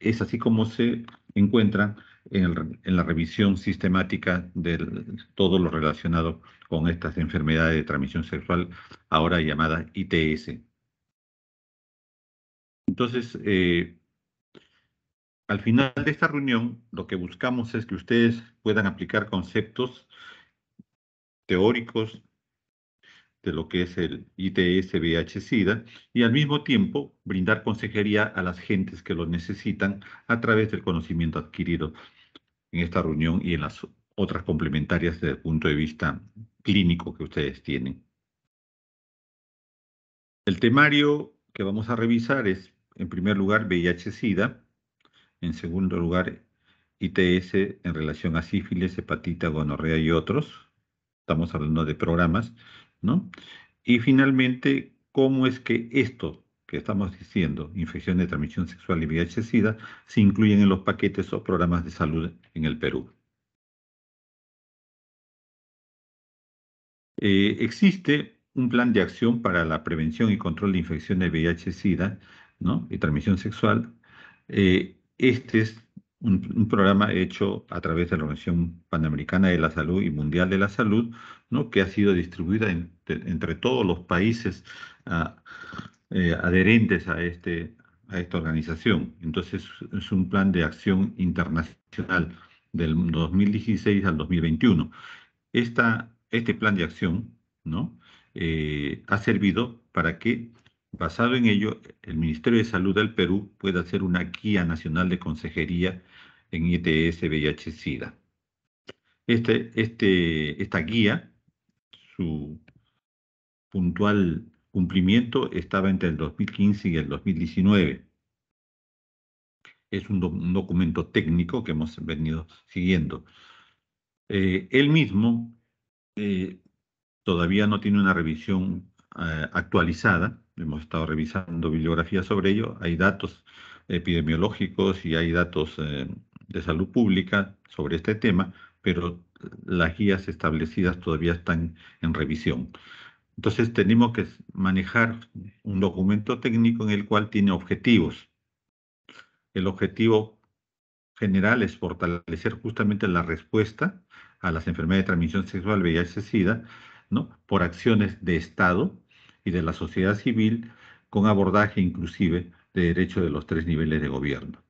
es así como se encuentra en, la revisión sistemática de todo lo relacionado con estas enfermedades de transmisión sexual, ahora llamadas ITS. Entonces, eh, al final de esta reunión, lo que buscamos es que ustedes puedan aplicar conceptos teóricos de lo que es el ITS-VIH-Sida e, y al mismo tiempo brindar consejería a las gentes que lo necesitan a través del conocimiento adquirido en esta reunión y en las otras complementarias desde el punto de vista clínico que ustedes tienen. El temario que vamos a revisar es, en primer lugar, VIH-Sida, en segundo lugar, ITS e en relación a sífilis, hepatitis, gonorrea y otros. Estamos hablando de programas. Y finalmente, ¿cómo es que esto que estamos diciendo, infección de transmisión sexual y VIH-Sida, se incluyen en los paquetes o programas de salud en el Perú? Eh, existe un plan de acción para la prevención y control de infección de VIH-Sida ¿no? y transmisión sexual. Eh, este es un, programa hecho a través de la Organización Panamericana de la Salud y Mundial de la Salud, ¿no? que ha sido distribuida entre todos los países ah, eh, adherentes a, este, a esta organización. Entonces, es un plan de acción internacional del 2016 al 2021. Esta, este plan de acción ¿no? Eh, ha servido para que Basado en ello, el Ministerio de Salud del Perú puede hacer una guía nacional de consejería en ITS VIH-Sida. Este, este, esta guía, su puntual cumplimiento estaba entre el 2015 y el 2019. Es un, documento técnico que hemos venido siguiendo. Eh, él mismo eh, todavía no tiene una revisión eh, actualizada hemos estado revisando bibliografía sobre ello, hay datos epidemiológicos y hay datos eh, de salud pública sobre este tema, pero las guías establecidas todavía están en revisión. Entonces tenemos que manejar un documento técnico en el cual tiene objetivos. El objetivo general es fortalecer justamente la respuesta a las enfermedades de transmisión sexual VIH-Sida ¿no? por acciones de Estado y de la sociedad civil con abordaje inclusive de derecho de los tres niveles de gobierno.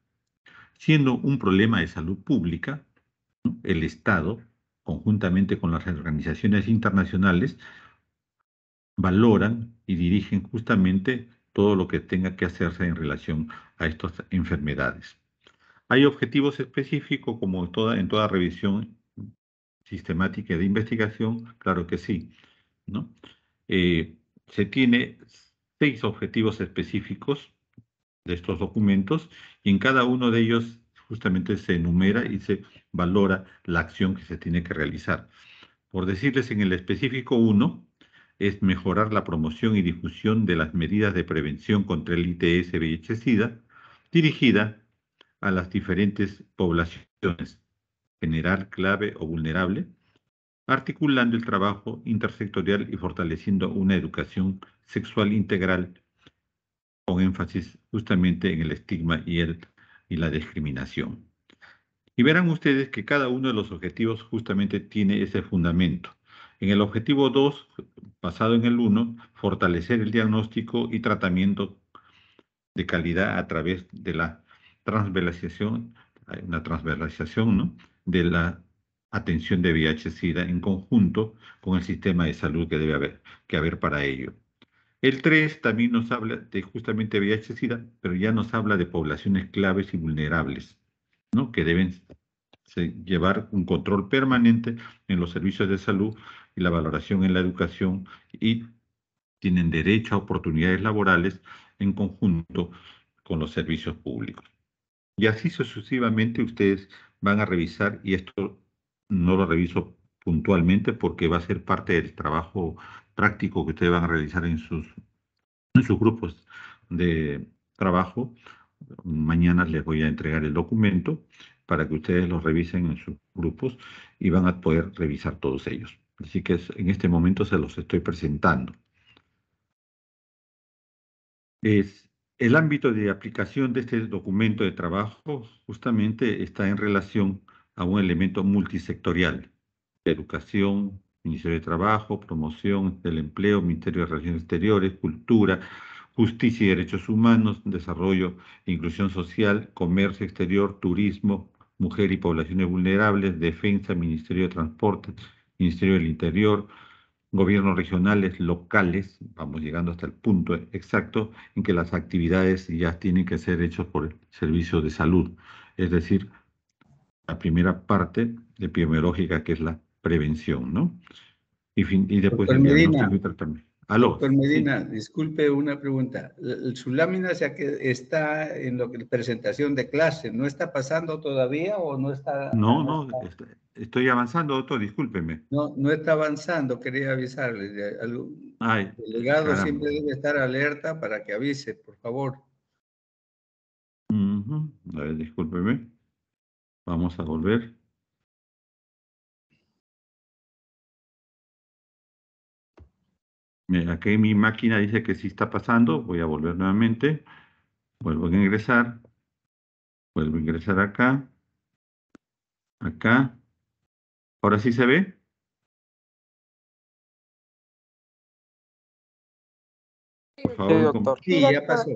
Siendo un problema de salud pública, el Estado, conjuntamente con las organizaciones internacionales, valoran y dirigen justamente todo lo que tenga que hacerse en relación a estas enfermedades. Hay objetivos específicos como en toda, en toda revisión sistemática de investigación, claro que sí. ¿no? Eh, se tiene seis objetivos específicos de estos documentos y en cada uno de ellos justamente se enumera y se valora la acción que se tiene que realizar. Por decirles, en el específico uno es mejorar la promoción y difusión de las medidas de prevención contra el ITS VIH-Sida dirigida a las diferentes poblaciones, general clave o vulnerable, articulando el trabajo intersectorial y fortaleciendo una educación sexual integral con énfasis justamente en el estigma y, el, y la discriminación. Y verán ustedes que cada uno de los objetivos justamente tiene ese fundamento. En el objetivo 2, basado en el 1, fortalecer el diagnóstico y tratamiento de calidad a través de la transversalización, una transversalización ¿no? de la atención de VIH-Sida en conjunto con el sistema de salud que debe haber, que haber para ello. El 3 también nos habla de justamente VIH-Sida, pero ya nos habla de poblaciones claves y vulnerables, ¿no? que deben llevar un control permanente en los servicios de salud y la valoración en la educación y tienen derecho a oportunidades laborales en conjunto con los servicios públicos. Y así sucesivamente ustedes van a revisar, y esto no lo reviso puntualmente porque va a ser parte del trabajo práctico que ustedes van a realizar en sus, sus grupos de trabajo. Mañana les voy a entregar el documento para que ustedes lo revisen en sus grupos y van a poder revisar todos ellos. Así que en este momento se los estoy presentando. Es, el ámbito de aplicación de este documento de trabajo justamente está en relación a un elemento multisectorial. Educación, Ministerio de Trabajo, Promoción del Empleo, Ministerio de Relaciones Exteriores, Cultura, Justicia y Derechos Humanos, Desarrollo e Inclusión Social, Comercio Exterior, Turismo, Mujer y Poblaciones Vulnerables, Defensa, Ministerio de Transporte, Ministerio del Interior, gobiernos regionales, locales, vamos llegando hasta el punto exacto en que las actividades ya tienen que ser hechas por el servicio de salud, es decir, la primera parte epidemiológica, que es la prevención, ¿no? Y, después ¿Aló? Doctor Medina, disculpe una pregunta. Su lámina se que está en lo que presentación de clase, ¿no está pasando todavía o no está? No, no, estoy avanzando, doctor, discúlpeme. No, no está avanzando, quería avisarle. el delegado siempre debe estar alerta para que avise, por favor. A ver, discúlpeme. Vamos a volver. aquí mi máquina dice que sí está pasando. Voy a volver nuevamente. Vuelvo a ingresar. Vuelvo a ingresar acá. Acá. ¿Ahora sí se ve? sí, sí, ya pasó.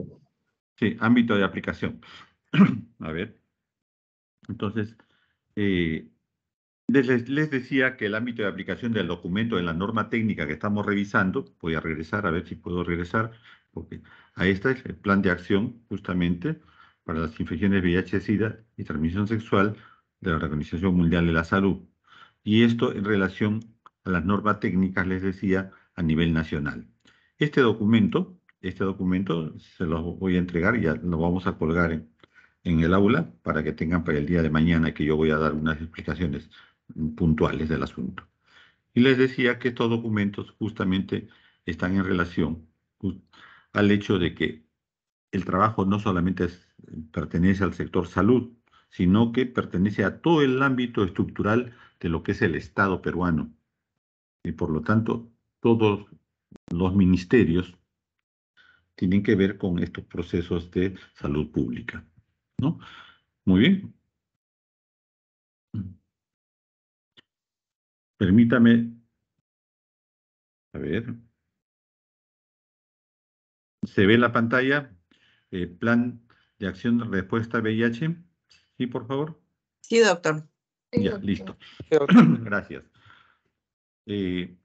Sí, ámbito de aplicación. a ver. Entonces, eh, les, decía que el ámbito de aplicación del documento de la norma técnica que estamos revisando, voy a regresar, a ver si puedo regresar, porque a esta es el plan de acción justamente para las infecciones VIH-Sida y transmisión sexual de la Organización Mundial de la Salud. Y esto en relación a las normas técnicas, les decía, a nivel nacional. Este documento, este documento se lo voy a entregar, y ya lo vamos a colgar en, en el aula para que tengan para el día de mañana que yo voy a dar unas explicaciones puntuales del asunto. Y les decía que estos documentos justamente están en relación al hecho de que el trabajo no solamente pertenece al sector salud, sino que pertenece a todo el ámbito estructural de lo que es el Estado peruano. Y por lo tanto, todos los ministerios tienen que ver con estos procesos de salud pública. ¿no? Muy bien. Permítame. A ver. ¿Se ve la pantalla eh, plan de acción de respuesta VIH? Sí, por favor. Sí, doctor. ya, listo. Gracias. Eh,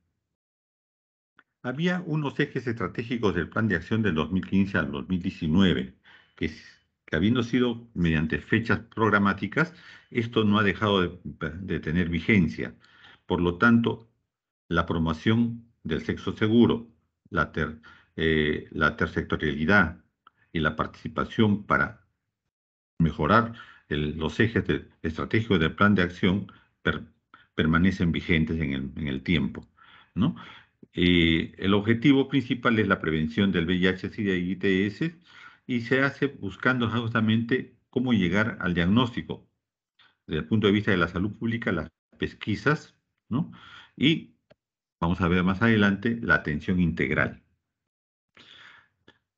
había unos ejes estratégicos del plan de acción del 2015 al 2019 que que habiendo sido mediante fechas programáticas, esto no ha dejado de, tener vigencia. Por lo tanto, la promoción del sexo seguro, la, eh, tersectorialidad y la participación para mejorar los ejes estratégicos del plan de acción permanecen vigentes en el, tiempo. Eh, el objetivo principal es la prevención del VIH, SIDA y ITS, y se hace buscando justamente cómo llegar al diagnóstico. Desde el punto de vista de la salud pública, las pesquisas, ¿no? Y vamos a ver más adelante la atención integral.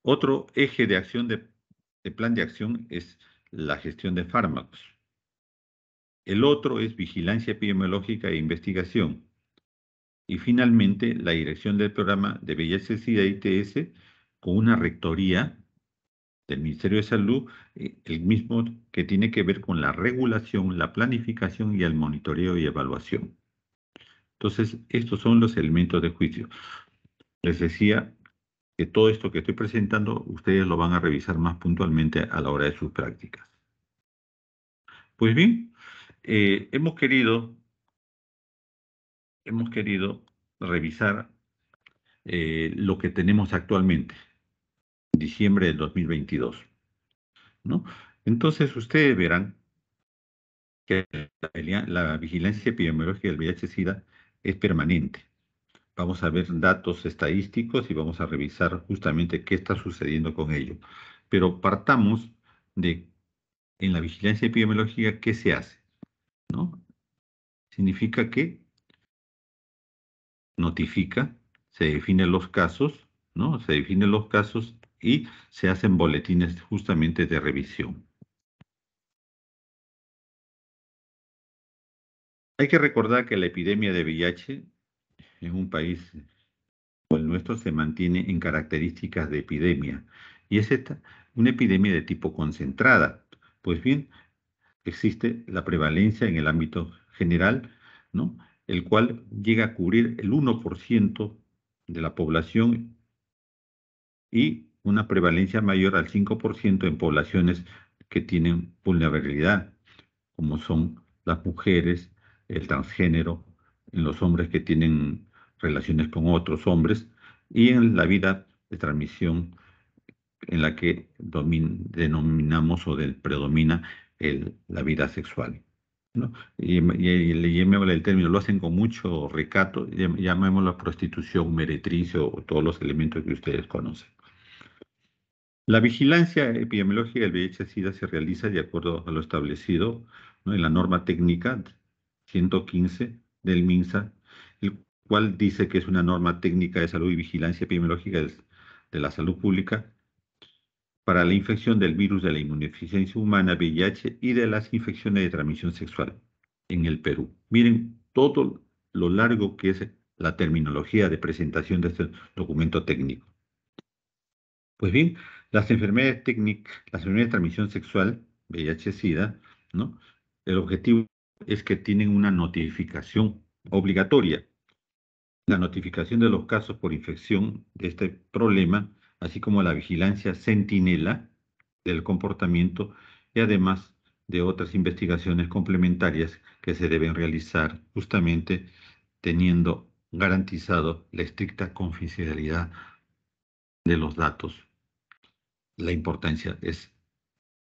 Otro eje de acción de, plan de acción es la gestión de fármacos. El otro es vigilancia epidemiológica e investigación. Y finalmente, la dirección del programa de vih y ITS con una rectoría del Ministerio de Salud, eh, el mismo que tiene que ver con la regulación, la planificación y el monitoreo y evaluación. Entonces, estos son los elementos de juicio. Les decía que todo esto que estoy presentando, ustedes lo van a revisar más puntualmente a la hora de sus prácticas. Pues bien, eh, hemos querido, hemos querido revisar eh, lo que tenemos actualmente diciembre del 2022. ¿no? Entonces, ustedes verán que la, vigilancia epidemiológica del VIH-Sida es permanente. Vamos a ver datos estadísticos y vamos a revisar justamente qué está sucediendo con ello. Pero partamos de en la vigilancia epidemiológica, ¿qué se hace? ¿No? Significa que notifica, se definen los casos, ¿no? Se definen los casos y se hacen boletines justamente de revisión. Hay que recordar que la epidemia de VIH en un país como el nuestro se mantiene en características de epidemia y es esta una epidemia de tipo concentrada. Pues bien, existe la prevalencia en el ámbito general, ¿no? el cual llega a cubrir el 1% de la población y una prevalencia mayor al 5% en poblaciones que tienen vulnerabilidad, como son las mujeres, el transgénero, en los hombres que tienen relaciones con otros hombres y en la vida de transmisión en la que denominamos o predomina la vida sexual. Y, y, el término, lo hacen con mucho recato, llamémoslo prostitución, meretriz o todos los elementos que ustedes conocen. La vigilancia epidemiológica del VIH-Sida se realiza de acuerdo a lo establecido en la norma técnica 115 del MINSA, el cual dice que es una norma técnica de salud y vigilancia epidemiológica de la salud pública para la infección del virus de la inmunodeficiencia humana, VIH, y de las infecciones de transmisión sexual en el Perú. Miren todo lo largo que es la terminología de presentación de este documento técnico. Pues bien, las enfermedades técnicas, las enfermedades de transmisión sexual, VIH-Sida, ¿no? El objetivo es que tienen una notificación obligatoria. La notificación de los casos por infección de este problema, así como la vigilancia sentinela del comportamiento y además de otras investigaciones complementarias que se deben realizar justamente teniendo garantizado la estricta confidencialidad de los datos la importancia es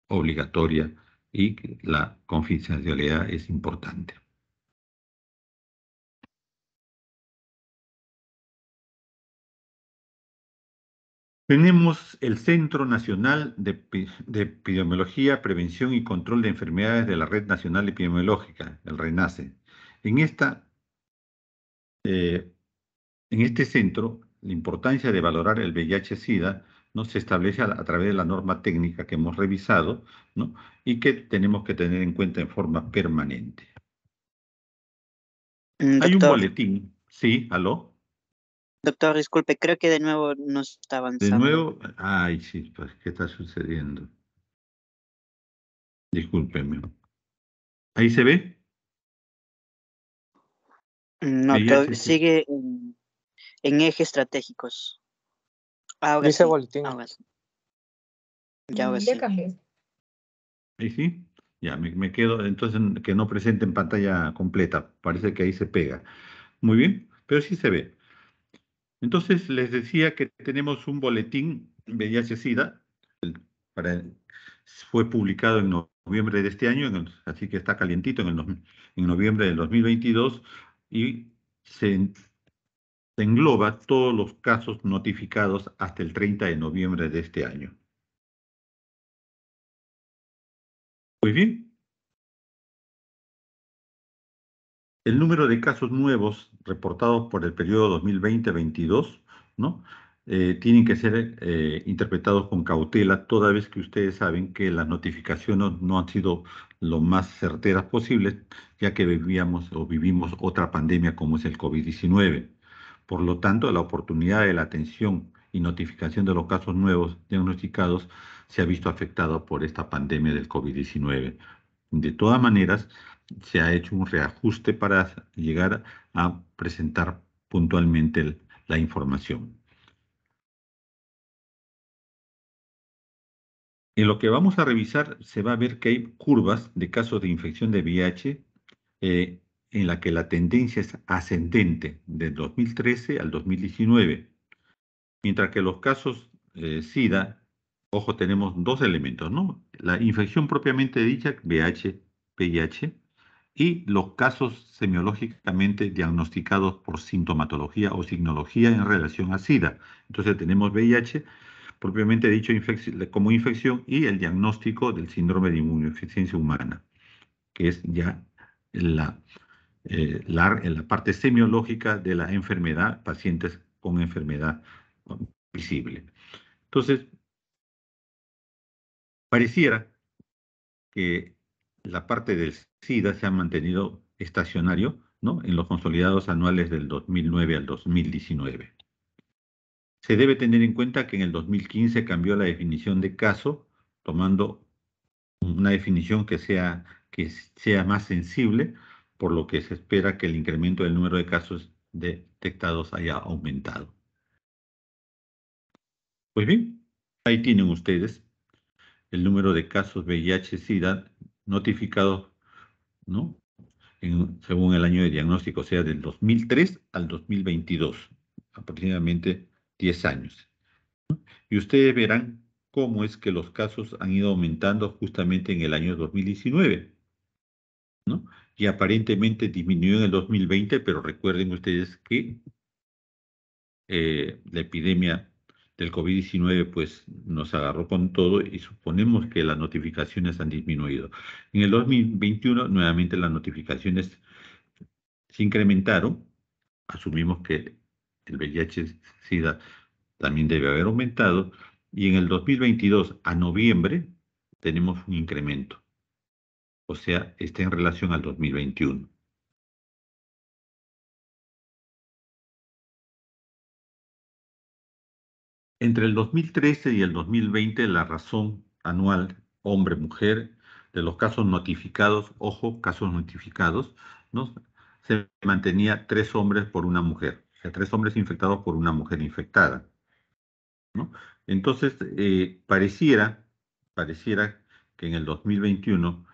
obligatoria y la confidencialidad es importante. Tenemos el Centro Nacional de, Epidemiología, Prevención y Control de Enfermedades de la Red Nacional Epidemiológica, el RENACE. En, esta, eh, en este centro, la importancia de valorar el VIH-Sida ¿no? se establece a, través de la norma técnica que hemos revisado ¿no? y que tenemos que tener en cuenta en forma permanente. Mm, Hay un boletín. Sí, aló. Doctor, disculpe, creo que de nuevo no está avanzando. De nuevo, ay, sí, pues, ¿qué está sucediendo? Discúlpeme. ¿Ahí se ve? Mm, no, sigue en ejes estratégicos. Ese boletín. Ya, ves. Ahí sí. Ya, me, quedo entonces que no presente en pantalla completa. Parece que ahí se pega. Muy bien, pero sí se ve. Entonces les decía que tenemos un boletín VIH-Sida. Fue publicado en noviembre de este año, así que está calientito en, el, en noviembre del 2022 y se engloba todos los casos notificados hasta el 30 de noviembre de este año. Muy bien. El número de casos nuevos reportados por el periodo 2020-22 ¿no? Eh, tienen que ser eh, interpretados con cautela, toda vez que ustedes saben que las notificaciones no han sido lo más certeras posibles, ya que vivíamos o vivimos otra pandemia como es el COVID-19. Por lo tanto, la oportunidad de la atención y notificación de los casos nuevos diagnosticados se ha visto afectado por esta pandemia del COVID-19. De todas maneras, se ha hecho un reajuste para llegar a presentar puntualmente la información. En lo que vamos a revisar se va a ver que hay curvas de casos de infección de VIH eh, en la que la tendencia es ascendente del 2013 al 2019, mientras que los casos eh, SIDA, ojo, tenemos dos elementos, ¿no? La infección propiamente dicha, VIH, y los casos semiológicamente diagnosticados por sintomatología o signología en relación a SIDA. Entonces tenemos VIH propiamente dicho como infección y el diagnóstico del síndrome de inmunodeficiencia humana, que es ya la eh, la, en la parte semiológica de la enfermedad, pacientes con enfermedad visible. Entonces, pareciera que la parte del SIDA se ha mantenido estacionario ¿no? en los consolidados anuales del 2009 al 2019. Se debe tener en cuenta que en el 2015 cambió la definición de caso, tomando una definición que sea, que sea más sensible, por lo que se espera que el incremento del número de casos detectados haya aumentado. Pues bien, ahí tienen ustedes el número de casos VIH-Sida notificados ¿no? según el año de diagnóstico, o sea, del 2003 al 2022, aproximadamente 10 años. Y ustedes verán cómo es que los casos han ido aumentando justamente en el año 2019. ¿no? Y aparentemente disminuyó en el 2020, pero recuerden ustedes que eh, la epidemia del COVID-19 pues, nos agarró con todo y suponemos que las notificaciones han disminuido. En el 2021 nuevamente las notificaciones se incrementaron, asumimos que el VIH-Sida también debe haber aumentado, y en el 2022 a noviembre tenemos un incremento o sea, está en relación al 2021. Entre el 2013 y el 2020, la razón anual hombre-mujer de los casos notificados, ojo, casos notificados, se mantenía tres hombres por una mujer, o sea, tres hombres infectados por una mujer infectada. Entonces, eh, pareciera, pareciera que en el 2021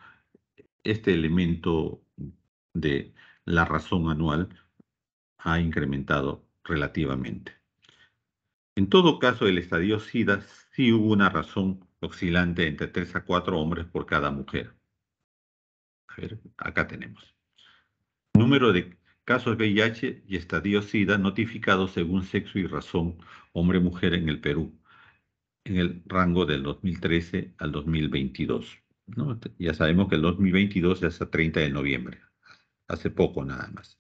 este elemento de la razón anual ha incrementado relativamente. En todo caso, el estadio SIDA sí hubo una razón oscilante entre 3 a 4 hombres por cada mujer. A ver, acá tenemos. Número de casos VIH y estadio SIDA notificados según sexo y razón hombre-mujer en el Perú, en el rango del 2013 al 2022. Ya sabemos que el 2022 es hasta 30 de noviembre, hace poco nada más.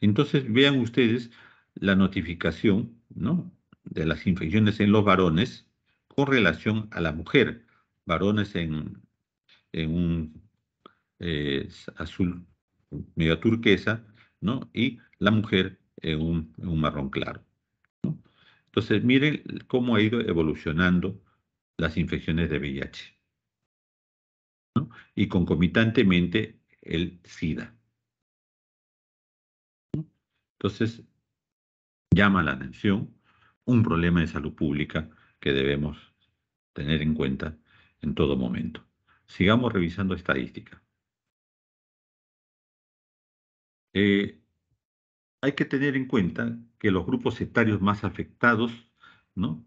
Entonces vean ustedes la notificación ¿no? de las infecciones en los varones con relación a la mujer. Varones en, un eh, azul medio turquesa ¿no? y la mujer en un, marrón claro. ¿no? Entonces miren cómo ha ido evolucionando las infecciones de VIH y concomitantemente el SIDA. Entonces, llama la atención un problema de salud pública que debemos tener en cuenta en todo momento. Sigamos revisando estadística. Eh, hay que tener en cuenta que los grupos etarios más afectados ¿no?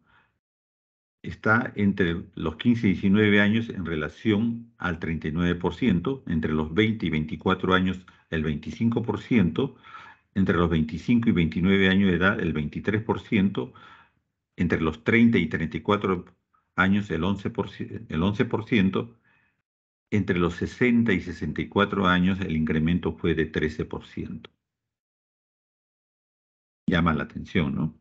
está entre los 15 y 19 años en relación al 39%, entre los 20 y 24 años el 25%, entre los 25 y 29 años de edad el 23%, entre los 30 y 34 años el 11%, el 11%, entre los 60 y 64 años el incremento fue de 13%. Llama la atención, ¿no?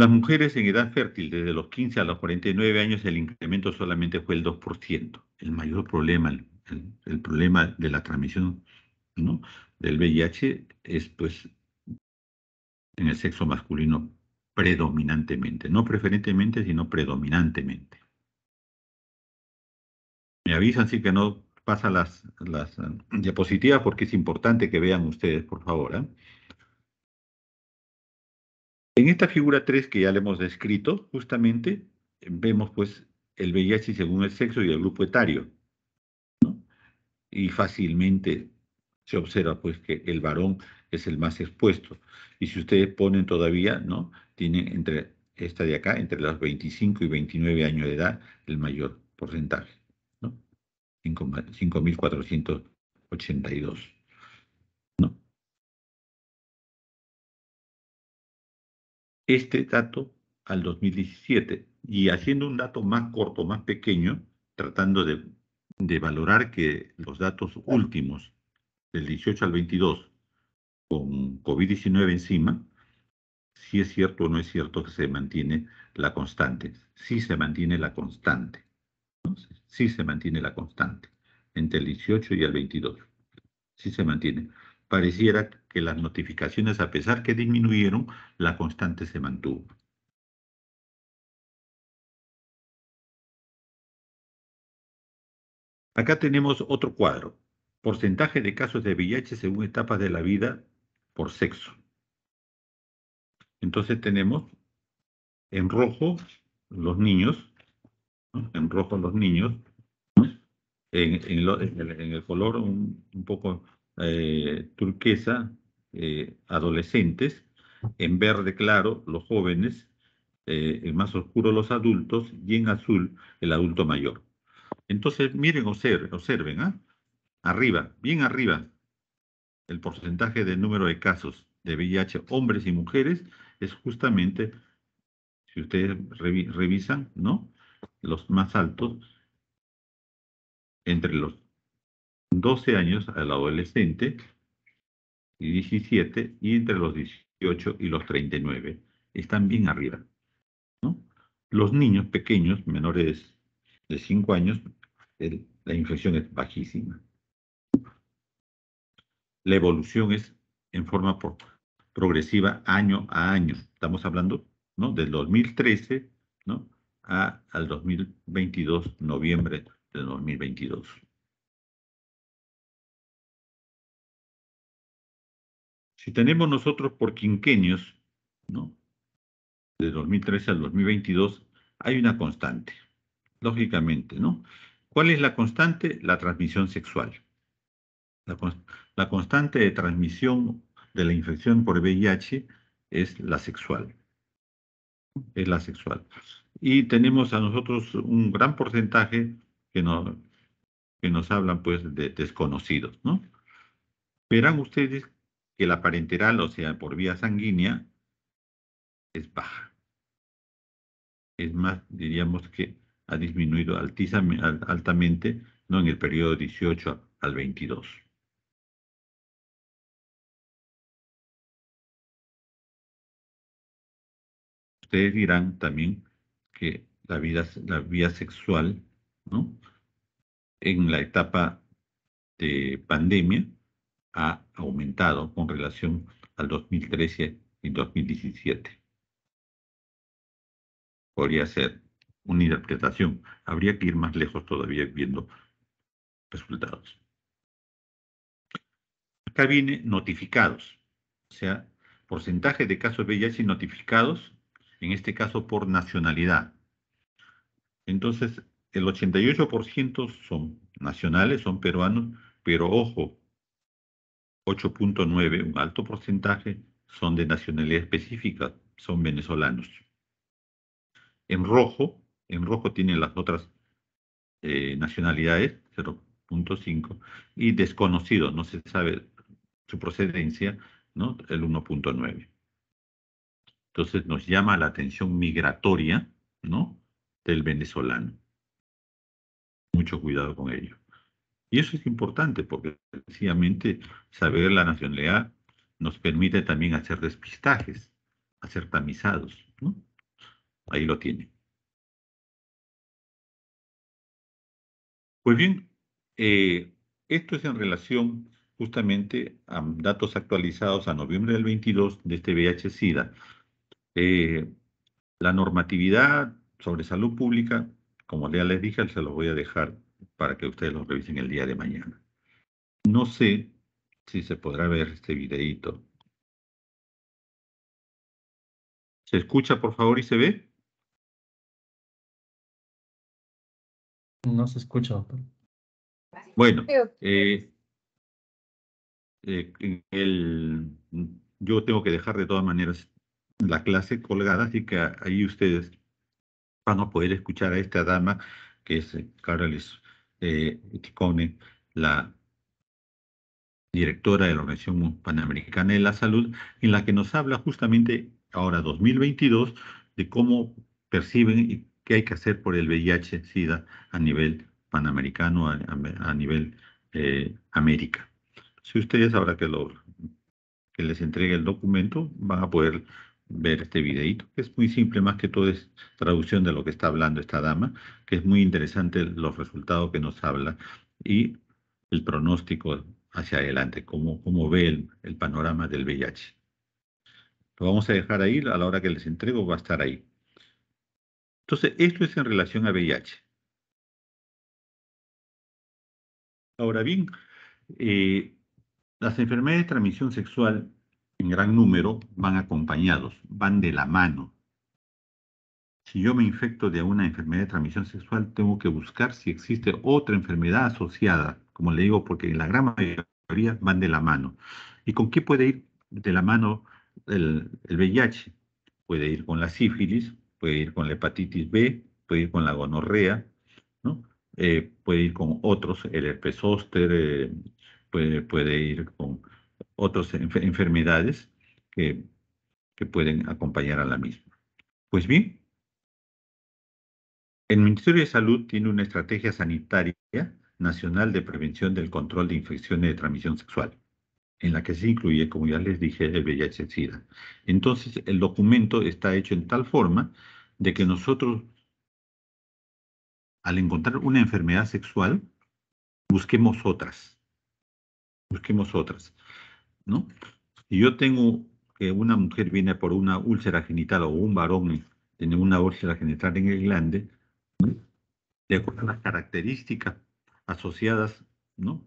Las mujeres en edad fértil, desde los 15 a los 49 años, el incremento solamente fue el 2%. El mayor problema, el, problema de la transmisión del VIH es pues en el sexo masculino predominantemente, no preferentemente, sino predominantemente. Me avisan, sí que no pasa las, las eh, diapositivas porque es importante que vean ustedes, por favor. ¿eh? En esta figura 3 que ya le hemos descrito, justamente vemos pues el VIH según el sexo y el grupo etario. Y fácilmente se observa pues que el varón es el más expuesto. Y si ustedes ponen todavía, ¿no? Tiene entre esta de acá, entre los 25 y 29 años de edad, el mayor porcentaje, ¿no? 5.482. este dato al 2017 y haciendo un dato más corto, más pequeño, tratando de, valorar que los datos últimos del 18 al 22 con COVID-19 encima, si es cierto o no es cierto que se mantiene la constante. Sí se mantiene la constante. sí se mantiene la constante entre el 18 y el 22. Sí se mantiene pareciera que las notificaciones, a pesar que disminuyeron, la constante se mantuvo. Acá tenemos otro cuadro. Porcentaje de casos de VIH según etapas de la vida por sexo. Entonces tenemos en rojo los niños, en rojo los niños, en, el, color un poco eh, turquesa, eh, adolescentes, en verde claro los jóvenes, eh, en más oscuro los adultos y en azul el adulto mayor. Entonces, miren, observen, observen ¿ah? arriba, bien arriba, el porcentaje del número de casos de VIH, hombres y mujeres, es justamente, si ustedes revisan, ¿no? Los más altos entre los 12 años al adolescente y 17 y entre los 18 y los 39 están bien arriba. Los niños pequeños, menores de 5 años, la infección es bajísima. La evolución es en forma progresiva año a año. Estamos hablando del 2013 al 2022, noviembre de 2022. Si tenemos nosotros por quinquenios, ¿no? de 2013 al 2022, hay una constante, lógicamente, ¿no? ¿Cuál es la constante? La transmisión sexual. La, constante de transmisión de la infección por VIH es la sexual. Es la sexual. Y tenemos a nosotros un gran porcentaje que no que nos hablan pues de desconocidos, ¿no? Verán ustedes que la parenteral, o sea, por vía sanguínea, es baja. Es más, diríamos que ha disminuido altamente ¿no? en el periodo 18 al 22. Ustedes dirán también que la, vida, la vía sexual, en la etapa de pandemia, ha aumentado con relación al 2013 y 2017. Podría ser una interpretación. Habría que ir más lejos todavía viendo resultados. Acá viene notificados, o sea, porcentaje de casos VIH notificados, en este caso por nacionalidad. Entonces, el 88% son nacionales, son peruanos, pero ojo, 8.9, un alto porcentaje, son de nacionalidad específica, son venezolanos. En rojo, en rojo tienen las otras eh, nacionalidades, 0.5, y desconocido, no se sabe su procedencia, ¿no? el 1.9. Entonces nos llama la atención migratoria ¿no? del venezolano. Mucho cuidado con ello. Y eso es importante porque sencillamente saber la nacionalidad nos permite también hacer despistajes, hacer tamizados. Ahí lo tiene. Pues bien, eh, esto es en relación justamente a datos actualizados a noviembre del 22 de este VIH-Sida. Eh, la normatividad sobre salud pública, como ya les dije, se los voy a dejar para que ustedes lo revisen el día de mañana. No sé si se podrá ver este videíto. ¿Se escucha, por favor, y se ve? No se escucha. Bueno, eh, eh, yo tengo que dejar de todas maneras la clase colgada, así que ahí ustedes van a poder escuchar a esta dama, que es eh, Carles... Eh, la directora de la Organización Panamericana de la Salud, en la que nos habla justamente ahora 2022 de cómo perciben y qué hay que hacer por el VIH-Sida a nivel panamericano, a, nivel eh, América. Si ustedes, ahora que, que les entregue el documento, van a poder ver este videito, que es muy simple, más que todo es traducción de lo que está hablando esta dama, que es muy interesante los resultados que nos habla y el pronóstico hacia adelante, cómo, como ve el, panorama del VIH. Lo vamos a dejar ahí, a la hora que les entrego va a estar ahí. Entonces, esto es en relación a VIH. Ahora bien, eh, las enfermedades de transmisión sexual en gran número van acompañados, van de la mano. Si yo me infecto de una enfermedad de transmisión sexual, tengo que buscar si existe otra enfermedad asociada, como le digo, porque en la gran mayoría van de la mano. ¿Y con qué puede ir de la mano el, VIH? Puede ir con la sífilis, puede ir con la hepatitis B, puede ir con la gonorrea, eh, puede ir con otros, el herpes eh, puede ir con otras enfermedades que, que pueden acompañar a la misma. Pues bien, el Ministerio de Salud tiene una estrategia sanitaria nacional de prevención del control de infecciones de transmisión sexual, en la que se incluye, como ya les dije, el VIH-Sida. Entonces, el documento está hecho en tal forma de que nosotros, al encontrar una enfermedad sexual, busquemos otras. Busquemos otras. ¿no? Si yo tengo que una mujer viene por una úlcera genital o un varón tiene una úlcera genital en el glande, de acuerdo a las características asociadas, ¿no?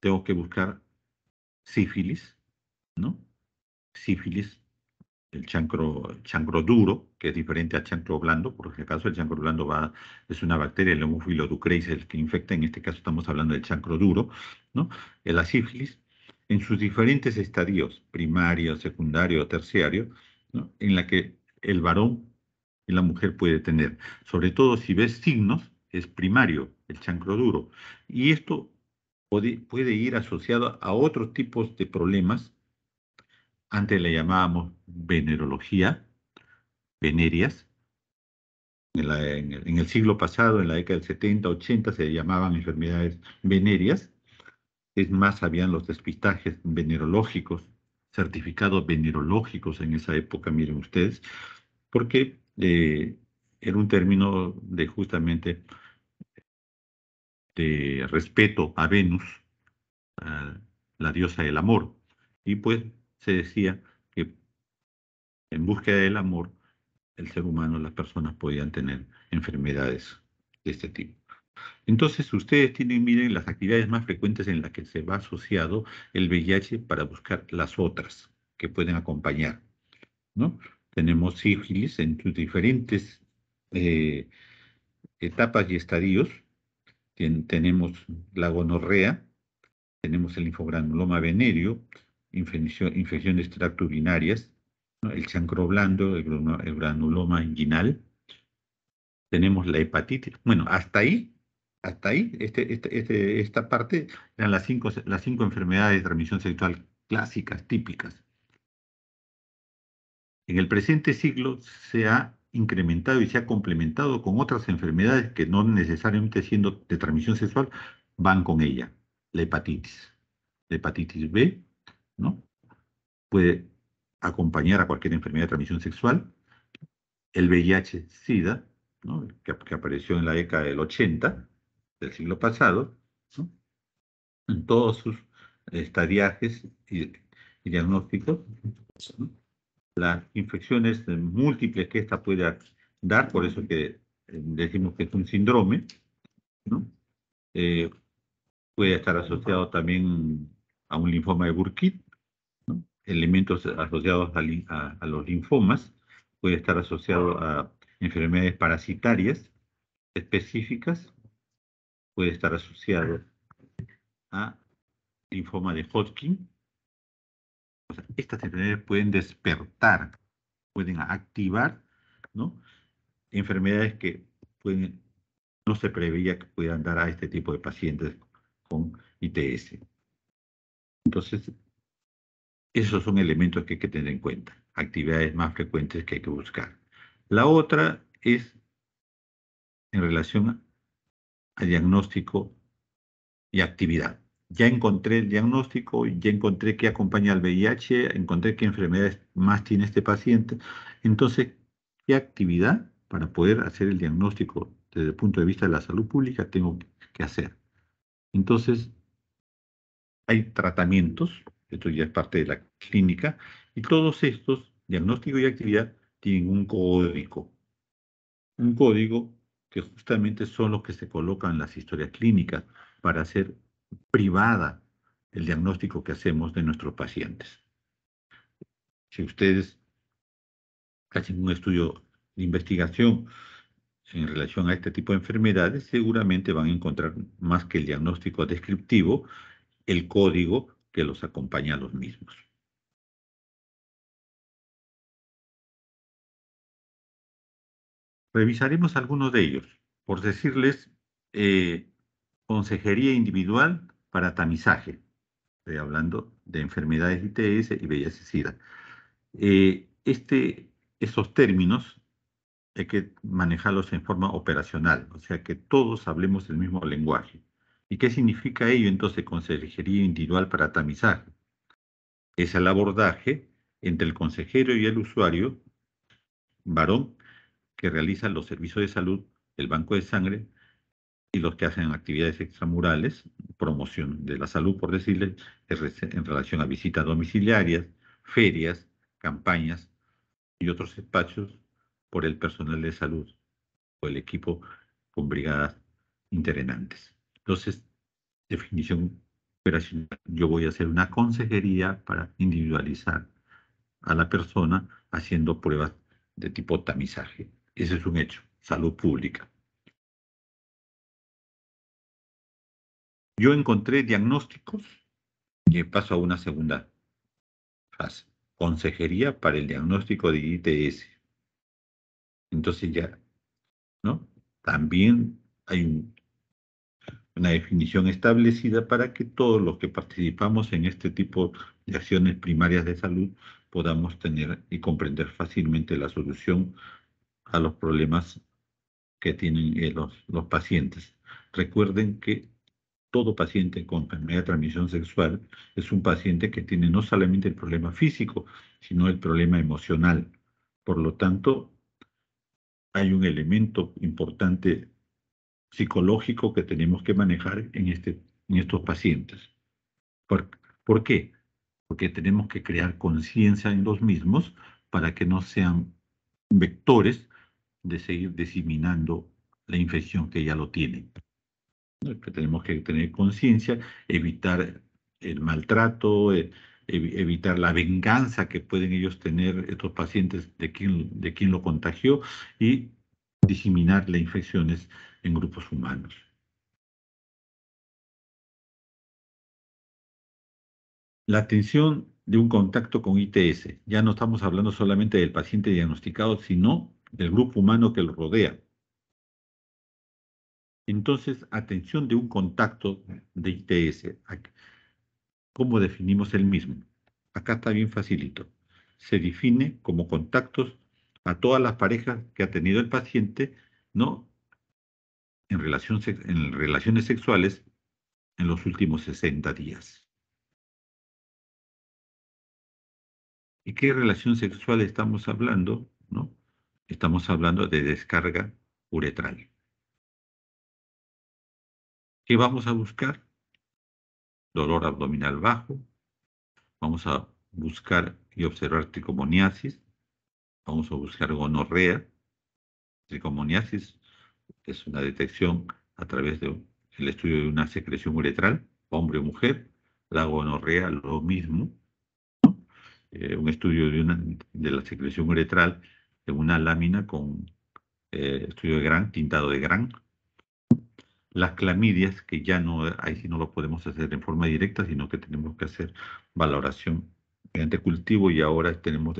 Tengo que buscar sífilis, ¿no? Sífilis, el chancro, duro, que es diferente al chancro blando, porque en el caso el chancro blando va, es una bacteria, el homófilo es el que infecta, en este caso estamos hablando del chancro duro, ¿no? La sífilis, en sus diferentes estadios, primario, secundario, terciario, en la que el varón y la mujer puede tener. Sobre todo si ves signos, es primario, el chancro duro. Y esto puede, ir asociado a otros tipos de problemas. Antes le llamábamos venerología, venerias. En, el, en el siglo pasado, en la década del 70, 80, se llamaban enfermedades venerias es más, habían los despistajes venerológicos, certificados venerológicos en esa época, miren ustedes, porque eh, era un término de justamente de respeto a Venus, la diosa del amor. Y pues se decía que en búsqueda del amor, el ser humano, las personas podían tener enfermedades de este tipo. Entonces, ustedes tienen, miren, las actividades más frecuentes en las que se va asociado el VIH para buscar las otras que pueden acompañar, ¿no? Tenemos sífilis en sus diferentes eh, etapas y estadios. tenemos la gonorrea, tenemos el infogranuloma venéreo, infección, infecciones tracturinarias, ¿no? el chancro blando, el granuloma inguinal. Tenemos la hepatitis. Bueno, hasta ahí hasta ahí, este, este, este, esta parte, eran las cinco, las cinco enfermedades de transmisión sexual clásicas, típicas. En el presente siglo se ha incrementado y se ha complementado con otras enfermedades que no necesariamente siendo de transmisión sexual van con ella. La hepatitis. La hepatitis B, ¿no? Puede acompañar a cualquier enfermedad de transmisión sexual. El VIH-Sida, que, que apareció en la década del 80, del siglo pasado, en todos sus estadiajes y, diagnósticos, las infecciones múltiples que esta puede dar, por eso que eh, decimos que es un síndrome, eh, puede estar asociado también a un linfoma de Burkitt, elementos asociados a, los linfomas, puede estar asociado a enfermedades parasitarias específicas, puede estar asociado a linfoma de Hodgkin. O sea, estas enfermedades pueden despertar, pueden activar ¿no? enfermedades que no se preveía que pudieran dar a este tipo de pacientes con ITS. Entonces, esos son elementos que hay que tener en cuenta, actividades más frecuentes que hay que buscar. La otra es en relación a diagnóstico y actividad. Ya encontré el diagnóstico, ya encontré qué acompaña al VIH, encontré qué enfermedades más tiene este paciente. Entonces, ¿qué actividad para poder hacer el diagnóstico desde el punto de vista de la salud pública tengo que hacer? Entonces, hay tratamientos, esto ya es parte de la clínica, y todos estos, diagnóstico y actividad, tienen un código. Un código que justamente son los que se colocan en las historias clínicas para hacer privada el diagnóstico que hacemos de nuestros pacientes. Si ustedes hacen un estudio de investigación en relación a este tipo de enfermedades, seguramente van a encontrar más que el diagnóstico descriptivo, el código que los acompaña a los mismos. Revisaremos algunos de ellos, por decirles, eh, consejería individual para tamizaje. Estoy hablando de enfermedades ITS y VIH SIDA. Eh, este, estos términos hay que manejarlos en forma operacional, o sea que todos hablemos el mismo lenguaje. ¿Y qué significa ello entonces consejería individual para tamizaje? Es el abordaje entre el consejero y el usuario varón que realizan los servicios de salud, el banco de sangre y los que hacen actividades extramurales, promoción de la salud, por decirle, en relación a visitas domiciliarias, ferias, campañas y otros espacios por el personal de salud o el equipo con brigadas interenantes. Entonces, definición operacional, yo voy a hacer una consejería para individualizar a la persona haciendo pruebas de tipo tamizaje. Ese es un hecho, salud pública. Yo encontré diagnósticos y paso a una segunda fase. Consejería para el diagnóstico de ITS. Entonces ya, ¿no? También hay una definición establecida para que todos los que participamos en este tipo de acciones primarias de salud podamos tener y comprender fácilmente la solución a los problemas que tienen eh, los, pacientes. Recuerden que todo paciente con enfermedad transmisión sexual es un paciente que tiene no solamente el problema físico, sino el problema emocional. Por lo tanto, hay un elemento importante psicológico que tenemos que manejar en, este, en estos pacientes. ¿Por, ¿Por qué? Porque tenemos que crear conciencia en los mismos para que no sean vectores de seguir diseminando la infección que ya lo tienen. tenemos que tener conciencia, evitar el maltrato, eh, evitar la venganza que pueden ellos tener estos pacientes de quien, de quien lo contagió y diseminar las infecciones en grupos humanos. La atención de un contacto con ITS. Ya no estamos hablando solamente del paciente diagnosticado, sino del grupo humano que lo rodea. Entonces, atención de un contacto de ITS. ¿Cómo definimos el mismo? Acá está bien facilito. Se define como contactos a todas las parejas que ha tenido el paciente, ¿no? En, en relaciones sexuales en los últimos 60 días. ¿Y qué relación sexual estamos hablando, no? Estamos hablando de descarga uretral. ¿Qué vamos a buscar? Dolor abdominal bajo. Vamos a buscar y observar tricomoniasis. Vamos a buscar gonorrea. Tricomoniasis es una detección a través del estudio de una secreción uretral, hombre o mujer. La gonorrea, lo mismo. Eh, un estudio de, una, de la secreción uretral en una lámina con eh, estudio de gran, tintado de gran. Las clamidias, que ya no, no lo podemos hacer en forma directa, sino que tenemos que hacer valoración mediante cultivo y ahora tenemos,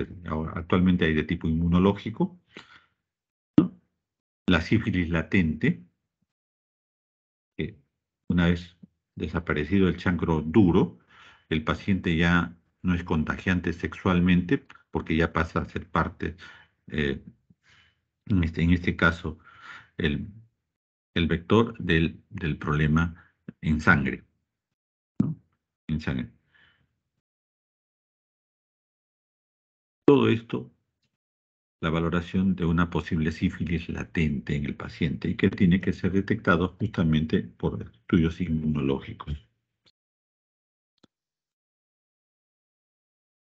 actualmente hay de tipo inmunológico. La sífilis latente, que una vez desaparecido el chancro duro, el paciente ya no es contagiante sexualmente porque ya pasa a ser parte eh, este, en, este, caso, el, vector del, del, problema en sangre. En sangre. Todo esto, la valoración de una posible sífilis latente en el paciente y que tiene que ser detectado justamente por estudios inmunológicos.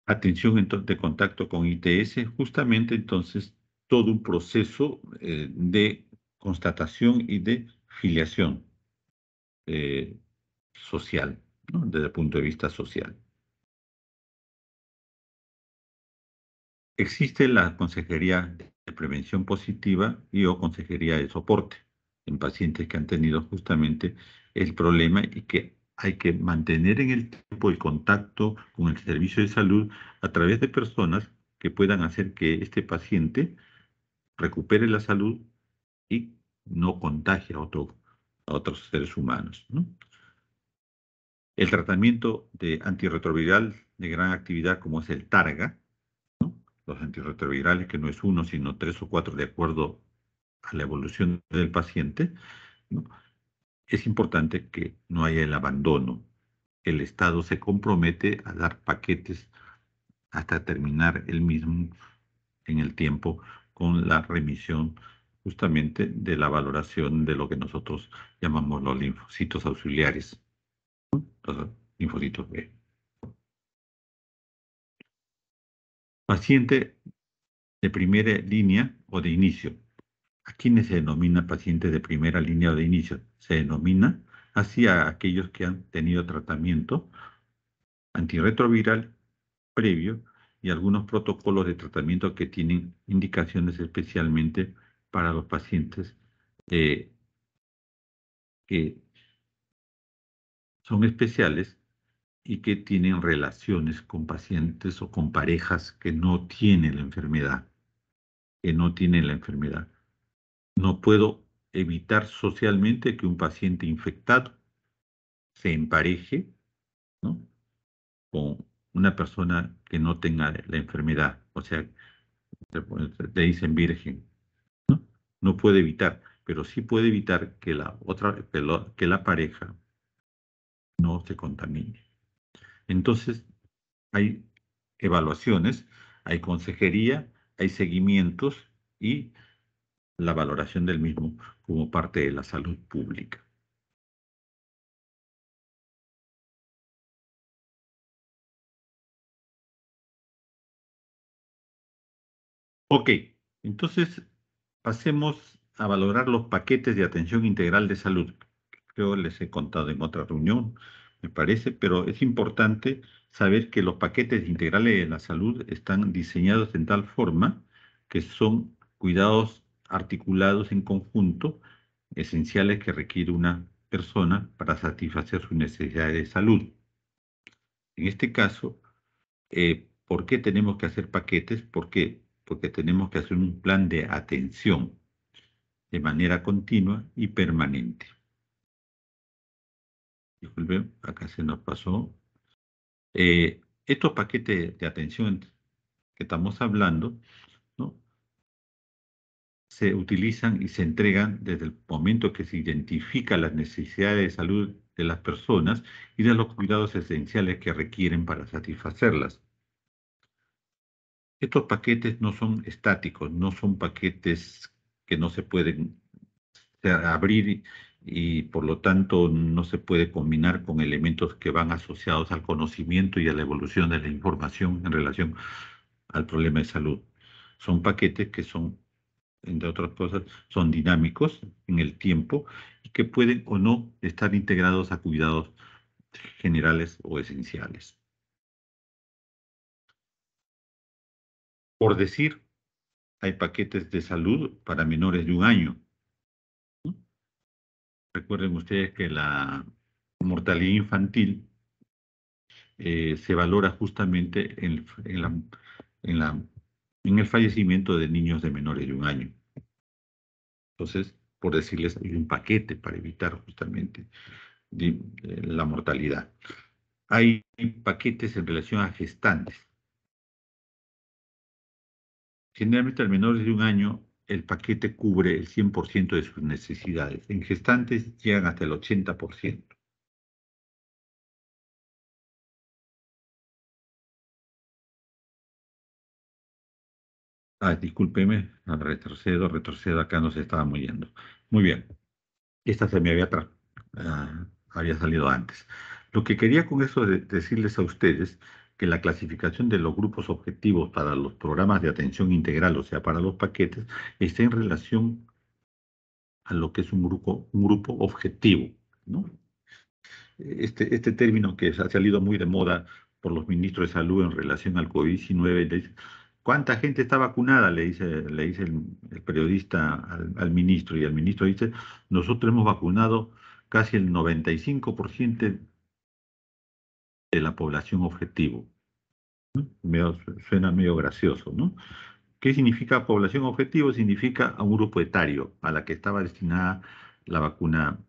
atención de contacto con ITS, justamente entonces todo un proceso eh, de constatación y de filiación eh, social, desde el punto de vista social. Existe la Consejería de Prevención Positiva y o Consejería de Soporte en pacientes que han tenido justamente el problema y que hay que mantener en el tiempo el contacto con el servicio de salud a través de personas que puedan hacer que este paciente recupere la salud y no contagie a, otros seres humanos. El tratamiento de antirretroviral de gran actividad como es el Targa, ¿no? los antirretrovirales que no es uno sino tres o cuatro de acuerdo a la evolución del paciente, ¿no? es importante que no haya el abandono. El Estado se compromete a dar paquetes hasta terminar el mismo en el tiempo con la remisión justamente de la valoración de lo que nosotros llamamos los linfocitos auxiliares, los linfocitos B. Paciente de primera línea o de inicio a quiénes se denomina paciente de primera línea o de inicio. Se denomina así a aquellos que han tenido tratamiento antirretroviral previo y algunos protocolos de tratamiento que tienen indicaciones especialmente para los pacientes eh, que son especiales y que tienen relaciones con pacientes o con parejas que no tienen la enfermedad, que no tienen la enfermedad. No puedo evitar socialmente que un paciente infectado se empareje con una persona que no tenga la enfermedad. O sea, te dicen virgen. ¿no? puede evitar, pero sí puede evitar que la otra, que la pareja no se contamine. Entonces, hay evaluaciones, hay consejería, hay seguimientos y la valoración del mismo como parte de la salud pública. Ok, entonces pasemos a valorar los paquetes de atención integral de salud. Creo les he contado en otra reunión, me parece, pero es importante saber que los paquetes integrales de la salud están diseñados en tal forma que son cuidados articulados en conjunto, esenciales que requiere una persona para satisfacer sus necesidades de salud. En este caso, eh, ¿por qué tenemos que hacer paquetes? ¿Por Porque tenemos que hacer un plan de atención de manera continua y permanente. Disculpen, acá se nos pasó. Eh, estos paquetes de atención que estamos hablando se utilizan y se entregan desde el momento que se identifica las necesidades de salud de las personas y de los cuidados esenciales que requieren para satisfacerlas. Estos paquetes no son estáticos, no son paquetes que no se pueden abrir y por lo tanto no se puede combinar con elementos que van asociados al conocimiento y a la evolución de la información en relación al problema de salud. Son paquetes que son entre otras cosas, son dinámicos en el tiempo y que pueden o no estar integrados a cuidados generales o esenciales. Por decir, hay paquetes de salud para menores de un año. Recuerden ustedes que la mortalidad infantil eh, se valora justamente en la en el fallecimiento de niños de menores de un año. Entonces, por decirles, hay un paquete para evitar justamente eh, la mortalidad. Hay paquetes en relación a gestantes. Generalmente al menor de un año el paquete cubre el 100% de sus necesidades. En gestantes llegan hasta el 80%. Ah, discúlpeme, retrocedo, retrocedo, acá nos estaba yendo. Muy bien, esta se me había, atrás, ah, había salido antes. Lo que quería con eso es decirles a ustedes que la clasificación de los grupos objetivos para los programas de atención integral, o sea, para los paquetes, está en relación a lo que es un grupo, un grupo objetivo. Este, este término que ha salido muy de moda por los ministros de salud en relación al COVID-19, ¿Cuánta gente está vacunada? Le dice, le el, periodista al, ministro y el ministro dice, nosotros hemos vacunado casi el 95% de la población objetivo. suena medio gracioso, ¿no? ¿Qué significa población objetivo? Significa a un grupo etario a la que estaba destinada la vacuna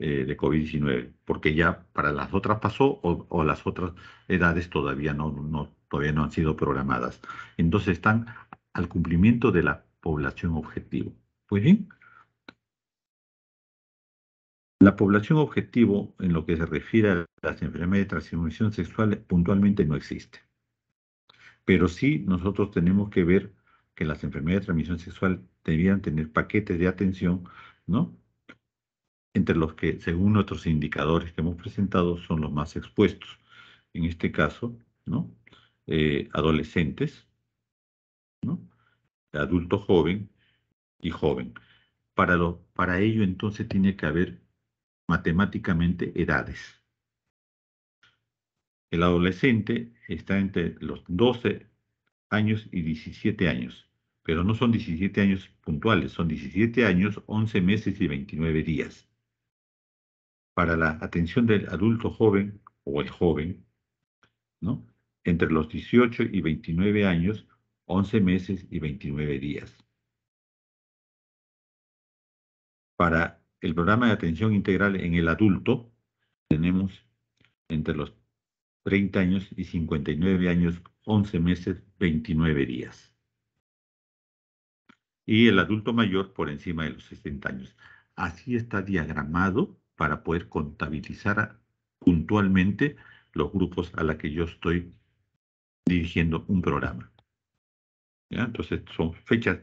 eh, de COVID-19, porque ya para las otras pasó o, las otras edades todavía no, todavía no han sido programadas. Entonces están al cumplimiento de la población objetivo. Muy bien. La población objetivo en lo que se refiere a las enfermedades de transmisión sexual puntualmente no existe. Pero sí nosotros tenemos que ver que las enfermedades de transmisión sexual debían tener paquetes de atención, ¿no? entre los que, según otros indicadores que hemos presentado, son los más expuestos. En este caso, ¿no? Eh, adolescentes, ¿no? adulto joven y joven. Para, para ello, entonces, tiene que haber matemáticamente edades. El adolescente está entre los 12 años y 17 años, pero no son 17 años puntuales, son 17 años, 11 meses y 29 días para la atención del adulto joven o el joven, entre los 18 y 29 años, 11 meses y 29 días. Para el programa de atención integral en el adulto, tenemos entre los 30 años y 59 años, 11 meses, 29 días. Y el adulto mayor por encima de los 60 años. Así está diagramado para poder contabilizar puntualmente los grupos a los que yo estoy dirigiendo un programa. Entonces son fechas,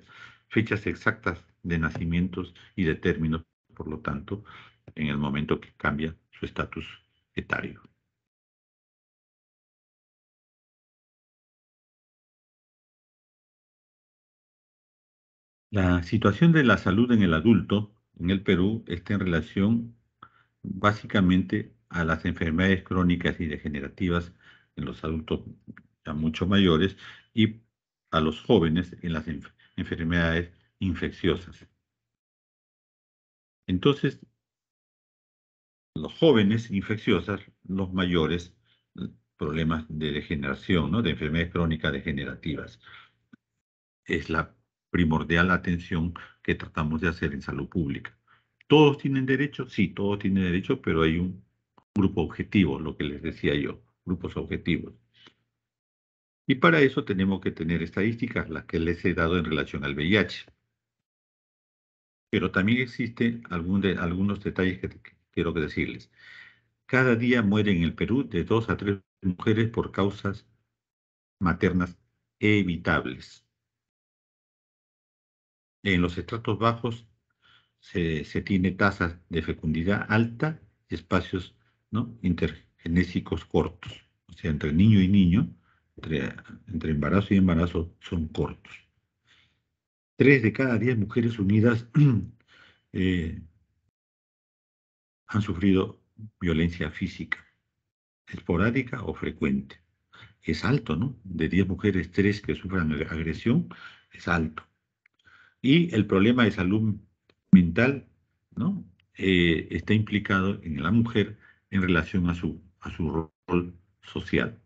fechas exactas de nacimientos y de términos, por lo tanto, en el momento que cambia su estatus etario. La situación de la salud en el adulto en el Perú está en relación básicamente a las enfermedades crónicas y degenerativas en los adultos ya mucho mayores y a los jóvenes en las enfermedades infecciosas. Entonces, los jóvenes infecciosas, los mayores, problemas de degeneración, ¿no? de enfermedades crónicas degenerativas. Es la primordial atención que tratamos de hacer en salud pública. ¿Todos tienen derecho? Sí, todos tienen derecho, pero hay un grupo objetivo, lo que les decía yo, grupos objetivos. Y para eso tenemos que tener estadísticas, las que les he dado en relación al VIH. Pero también existen algún algunos detalles que, que quiero decirles. Cada día mueren en el Perú de dos a tres mujeres por causas maternas evitables. En los estratos bajos se, tiene tasas de fecundidad alta, y espacios ¿no? intergenésicos cortos. O sea, entre niño y niño, entre, embarazo y embarazo son cortos. Tres de cada diez mujeres unidas eh, han sufrido violencia física, esporádica o frecuente. Es alto, ¿no? De diez mujeres, tres que sufran agresión, es alto. Y el problema de salud mental, ¿no? Eh, está implicado en la mujer en relación a su, a su rol social.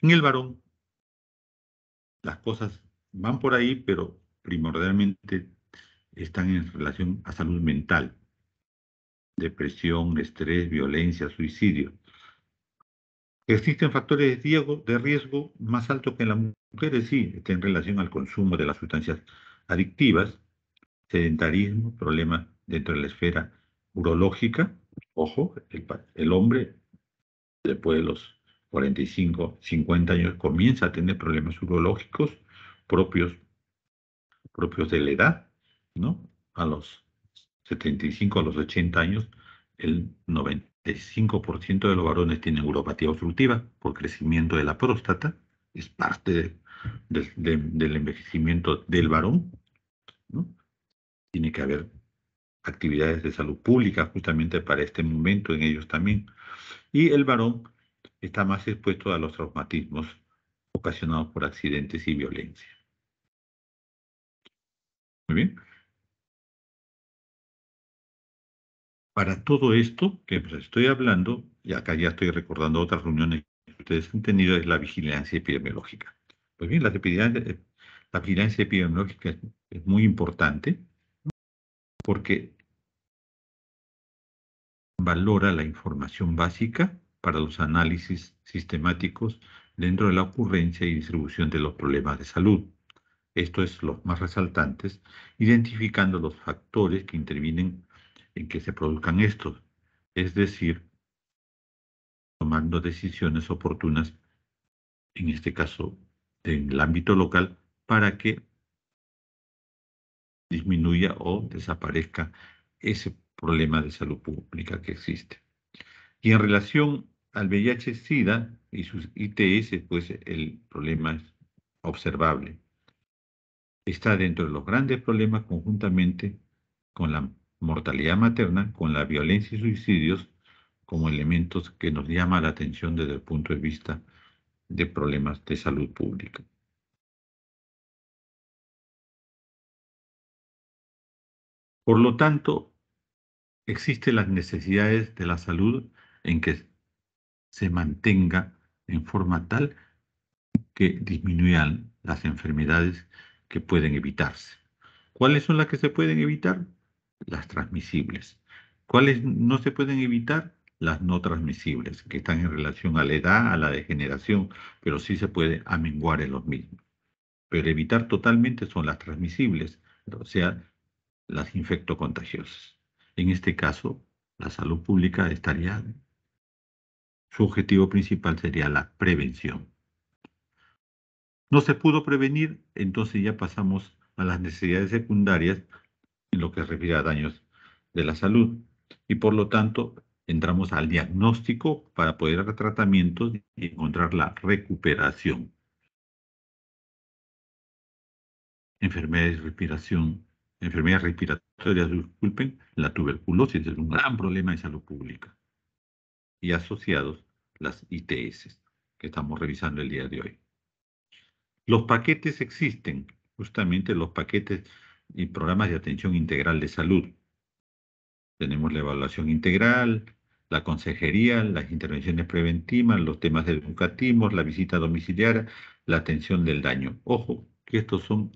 En el varón, las cosas van por ahí, pero primordialmente están en relación a salud mental, depresión, estrés, violencia, suicidio. Existen factores de riesgo más altos que en las mujeres, sí, está en relación al consumo de las sustancias adictivas, sedentarismo, problemas dentro de la esfera urológica. Ojo, el, hombre después de los 45, 50 años comienza a tener problemas urológicos propios, propios de la edad, ¿no? A los 75, a los 80 años, el 95% de los varones tienen uropatía obstructiva por crecimiento de la próstata, es parte del envejecimiento del varón, ¿no? Tiene que haber actividades de salud pública justamente para este momento en ellos también. Y el varón está más expuesto a los traumatismos ocasionados por accidentes y violencia. Muy bien. Para todo esto que estoy hablando, y acá ya estoy recordando otras reuniones que ustedes han tenido, es la vigilancia epidemiológica. Pues bien, eh, la vigilancia epidemiológica es muy importante porque valora la información básica para los análisis sistemáticos dentro de la ocurrencia y distribución de los problemas de salud. Esto es lo más resaltante, identificando los factores que intervienen en que se produzcan estos, es decir, tomando decisiones oportunas, en este caso en el ámbito local, para que disminuya o desaparezca ese problema de salud pública que existe. Y en relación al VIH-Sida y sus ITS, pues el problema es observable. Está dentro de los grandes problemas conjuntamente con la mortalidad materna, con la violencia y suicidios, como elementos que nos llama la atención desde el punto de vista de problemas de salud pública. Por lo tanto, existen las necesidades de la salud en que se mantenga en forma tal que disminuyan las enfermedades que pueden evitarse. ¿Cuáles son las que se pueden evitar? Las transmisibles. ¿Cuáles no se pueden evitar? Las no transmisibles, que están en relación a la edad, a la degeneración, pero sí se puede amenguar en los mismos. Pero evitar totalmente son las transmisibles, o sea, las infectocontagiosas. En este caso, la salud pública estaría, su objetivo principal sería la prevención. No se pudo prevenir, entonces ya pasamos a las necesidades secundarias en lo que refiere a daños de la salud. Y por lo tanto, entramos al diagnóstico para poder dar tratamientos y encontrar la recuperación. Enfermedades de respiración enfermedades respiratorias, disculpen, la tuberculosis es un gran problema de salud pública. Y asociados las ITS que estamos revisando el día de hoy. Los paquetes existen, justamente los paquetes y programas de atención integral de salud. Tenemos la evaluación integral, la consejería, las intervenciones preventivas, los temas educativos, la visita domiciliaria, la atención del daño. Ojo, que estos son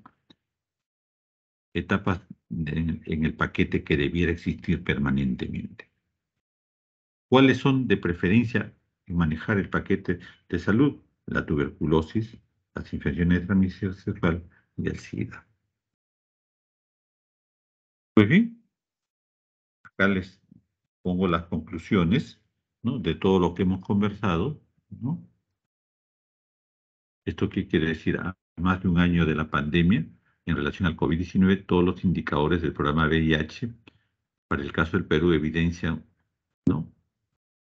etapas en, el paquete que debiera existir permanentemente. ¿Cuáles son de preferencia en manejar el paquete de salud? La tuberculosis, las infecciones de transmisión sexual y el SIDA. Muy pues bien, acá les pongo las conclusiones de todo lo que hemos conversado. ¿Esto qué quiere decir? Ah, más de un año de la pandemia, en relación al COVID-19, todos los indicadores del programa VIH para el caso del Perú evidencian ¿no?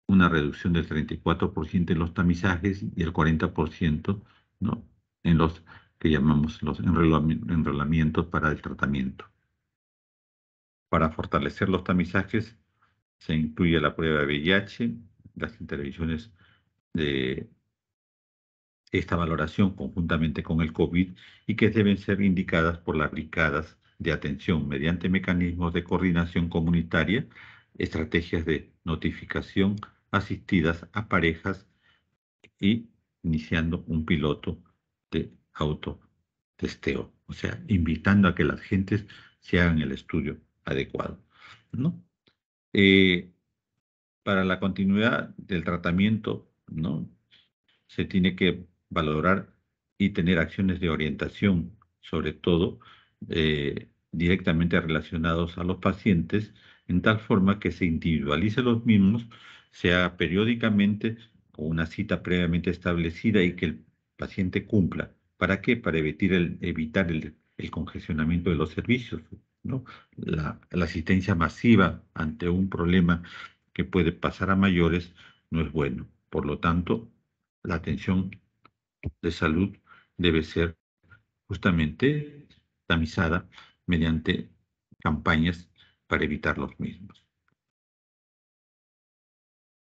una reducción del 34% en los tamizajes y el 40% ¿no? en los que llamamos los enrolamientos para el tratamiento. Para fortalecer los tamizajes se incluye la prueba de VIH, las intervenciones de esta valoración conjuntamente con el COVID y que deben ser indicadas por las brigadas de atención mediante mecanismos de coordinación comunitaria, estrategias de notificación asistidas a parejas y iniciando un piloto de autotesteo, o sea, invitando a que las gentes se hagan el estudio adecuado. ¿no? Eh, para la continuidad del tratamiento, ¿no? se tiene que valorar y tener acciones de orientación, sobre todo eh, directamente relacionados a los pacientes, en tal forma que se individualice los mismos, sea periódicamente con una cita previamente establecida y que el paciente cumpla. ¿Para qué? Para evitar el, evitar el, congestionamiento de los servicios, ¿no? La, la asistencia masiva ante un problema que puede pasar a mayores no es bueno. Por lo tanto, la atención de salud debe ser justamente tamizada mediante campañas para evitar los mismos.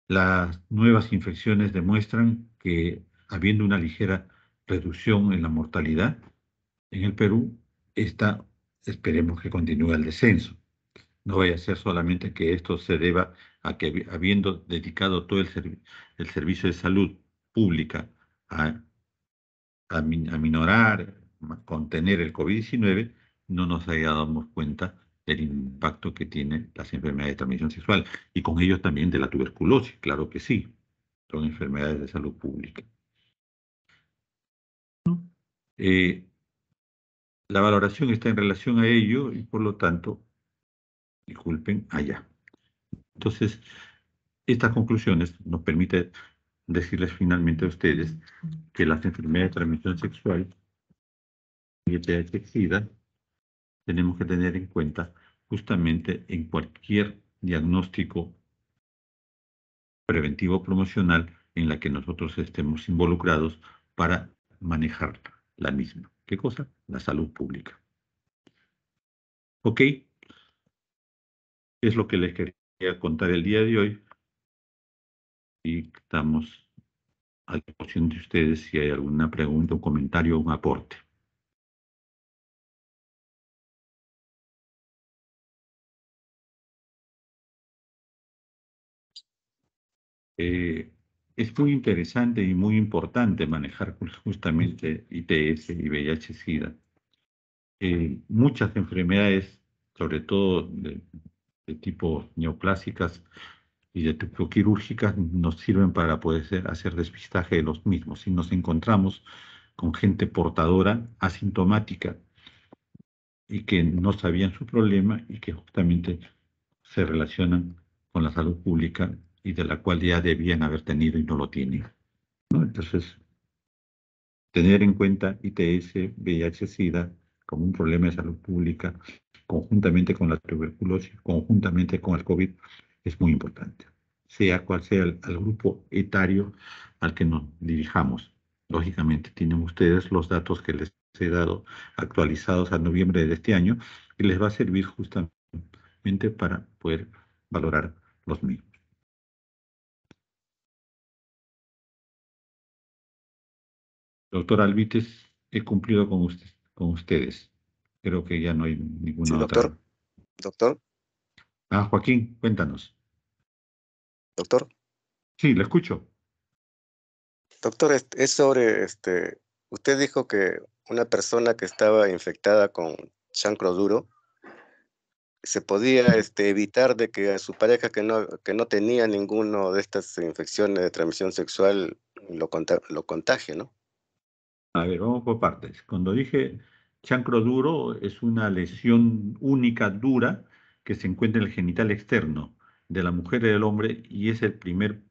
Las nuevas infecciones demuestran que, habiendo una ligera reducción en la mortalidad, en el Perú, esta esperemos que continúe el descenso. No vaya a ser solamente que esto se deba a que, habiendo dedicado todo el, el servicio de salud pública a aminorar, contener el COVID-19, no nos hayamos cuenta del impacto que tienen las enfermedades de transmisión sexual y con ellos también de la tuberculosis, claro que sí, son enfermedades de salud pública. Eh, la valoración está en relación a ello y por lo tanto, disculpen, allá. Entonces, estas conclusiones nos permiten decirles finalmente a ustedes que las enfermedades de transmisión sexual y sida tenemos que tener en cuenta justamente en cualquier diagnóstico preventivo promocional en la que nosotros estemos involucrados para manejar la misma. ¿Qué cosa? La salud pública. ¿Ok? Es lo que les quería contar el día de hoy y estamos a disposición de ustedes si hay alguna pregunta, un comentario o un aporte. Eh, es muy interesante y muy importante manejar justamente ITS y VIH-Sida. Eh, muchas enfermedades, sobre todo de, de tipo neoplásicas, y de quirúrgicas nos sirven para poder hacer despistaje de los mismos. Si nos encontramos con gente portadora asintomática y que no sabían su problema y que justamente se relacionan con la salud pública y de la cual ya debían haber tenido y no lo tienen. ¿no? Entonces, tener en cuenta ITS, VIH, SIDA como un problema de salud pública, conjuntamente con la tuberculosis, conjuntamente con el COVID, es muy importante, sea cual sea el, grupo etario al que nos dirijamos. Lógicamente, tienen ustedes los datos que les he dado actualizados a noviembre de este año y les va a servir justamente para poder valorar los mismos. Doctor Alvites, he cumplido con, ustedes. Creo que ya no hay ninguna sí, doctor. Doctor. Ah, Joaquín, cuéntanos. Doctor. Sí, lo escucho. Doctor, es sobre, este, usted dijo que una persona que estaba infectada con chancro duro se podía este, evitar de que a su pareja que no, que no tenía ninguna de estas infecciones de transmisión sexual lo, lo contagie, ¿no? A ver, vamos por partes. Cuando dije chancro duro, es una lesión única dura que se encuentra en el genital externo de la mujer y del hombre y es el primer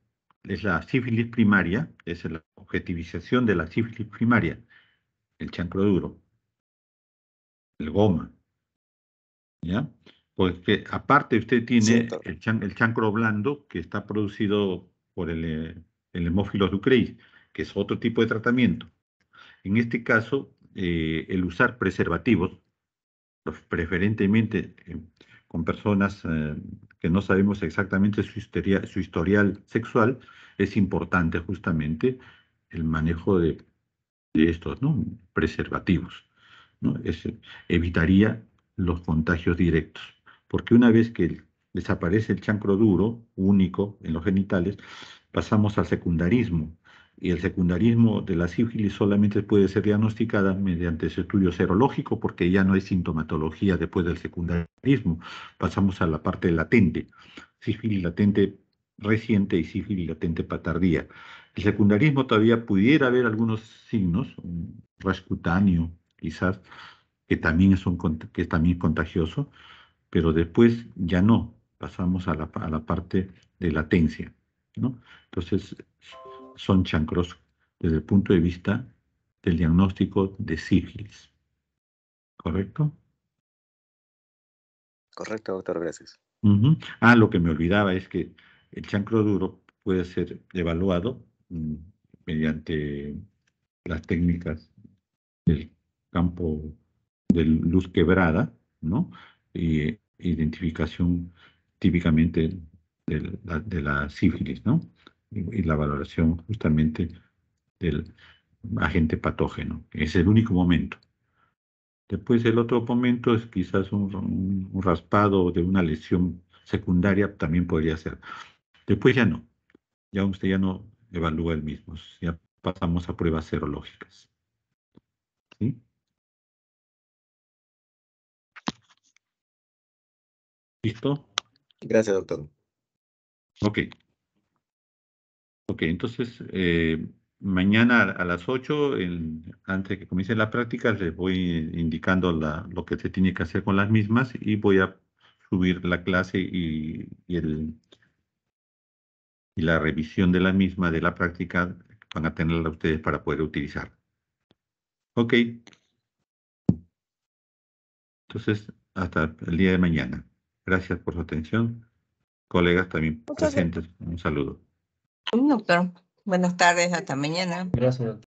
es la sífilis primaria, es la objetivización de la sífilis primaria, el chancro duro, el goma. ¿Ya? Porque aparte usted tiene el, el, chancro blando que está producido por el, eh, el hemófilos ducreis, que es otro tipo de tratamiento. En este caso, eh, el usar preservativos, preferentemente eh, con personas eh, que no sabemos exactamente su, historial sexual, es importante justamente el manejo de, estos ¿no? preservativos. ¿no? evitaría los contagios directos, porque una vez que desaparece el chancro duro, único en los genitales, pasamos al secundarismo, y el secundarismo de la sífilis solamente puede ser diagnosticada mediante ese estudio serológico porque ya no hay sintomatología después del secundarismo. Pasamos a la parte latente, sífilis latente reciente y sífilis latente patardía. El secundarismo todavía pudiera haber algunos signos, un rascutáneo cutáneo quizás, que también es, un, que también contagioso, pero después ya no, pasamos a la, a la parte de latencia. ¿no? Entonces, son chancros desde el punto de vista del diagnóstico de sífilis. ¿Correcto? Correcto, doctor, gracias. Ah, lo que me olvidaba es que el chancro duro puede ser evaluado mm, mediante las técnicas del campo de luz quebrada, ¿no? Y eh, identificación típicamente de de la sífilis, ¿no? y la valoración justamente del agente patógeno. Es el único momento. Después el otro momento es quizás un, raspado de una lesión secundaria, también podría ser. Después ya no, ya usted ya no evalúa el mismo, ya pasamos a pruebas serológicas. ¿Sí? ¿Listo? Gracias, doctor. Ok. Ok, entonces eh, mañana a, las 8, antes de que comience la práctica, les voy indicando lo que se tiene que hacer con las mismas y voy a subir la clase y, la revisión de la misma, de la práctica, van a tenerla ustedes para poder utilizar. Ok. Entonces, hasta el día de mañana. Gracias por su atención. Colegas también presentes, un saludo. Doctor, buenas tardes, hasta mañana. Gracias, doctor.